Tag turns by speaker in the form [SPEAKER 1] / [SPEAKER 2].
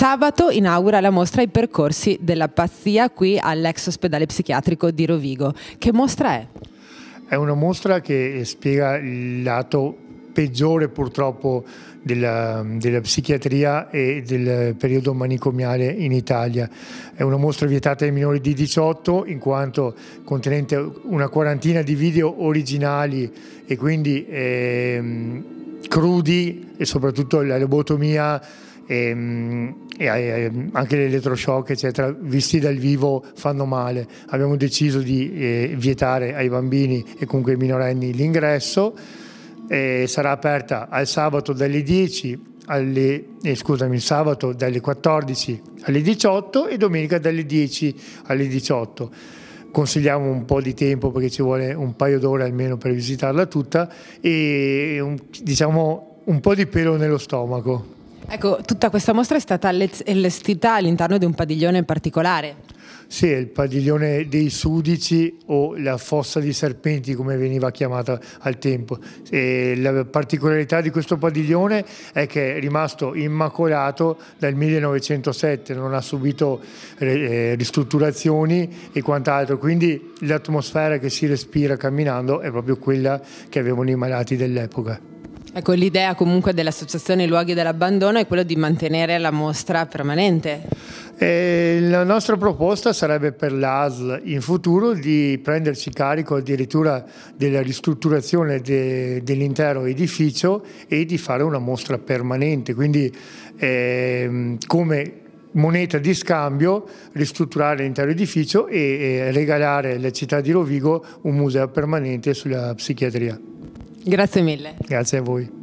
[SPEAKER 1] Sabato inaugura la mostra I percorsi della pazzia qui all'ex ospedale psichiatrico di Rovigo. Che mostra è?
[SPEAKER 2] È una mostra che spiega il lato peggiore purtroppo della, della, psichiatria e del periodo manicomiale in Italia. È una mostra vietata ai minori di 18 in quanto contenente una quarantina di video originali e quindi... Ehm, crudi e soprattutto la lobotomia ehm, e, e eh, anche l'elettroshock, eccetera, visti dal vivo fanno male. Abbiamo deciso di eh, vietare ai bambini e comunque ai minorenni l'ingresso. Eh, sarà aperta al sabato dalle 10 alle, eh, scusami, il sabato dalle 14 alle 18 e domenica dalle 10 alle 18 consigliamo un po' di tempo perché ci vuole un paio d'ore almeno per visitarla tutta e diciamo un po' di pelo nello stomaco.
[SPEAKER 1] Ecco, tutta questa mostra è stata allestita all'interno di un padiglione in particolare.
[SPEAKER 2] Sì, il padiglione dei sudici o la fossa dei serpenti come veniva chiamata al tempo. E la particolarità di questo padiglione è che è rimasto immacolato dal 1907, non ha subito eh, ristrutturazioni e quant'altro, quindi l'atmosfera che si respira camminando è proprio quella che avevano i malati dell'epoca.
[SPEAKER 1] Ecco, l'idea comunque dell'associazione Luoghi dell'Abbandono è quella di mantenere la mostra permanente.
[SPEAKER 2] E la nostra proposta sarebbe per l'ASL in futuro di prendersi carico addirittura della ristrutturazione de, dell'intero edificio e di fare una mostra permanente, quindi eh, come moneta di scambio, ristrutturare l'intero edificio e, e regalare alla città di Rovigo un museo permanente sulla psichiatria.
[SPEAKER 1] Grazie mille.
[SPEAKER 2] Grazie a voi.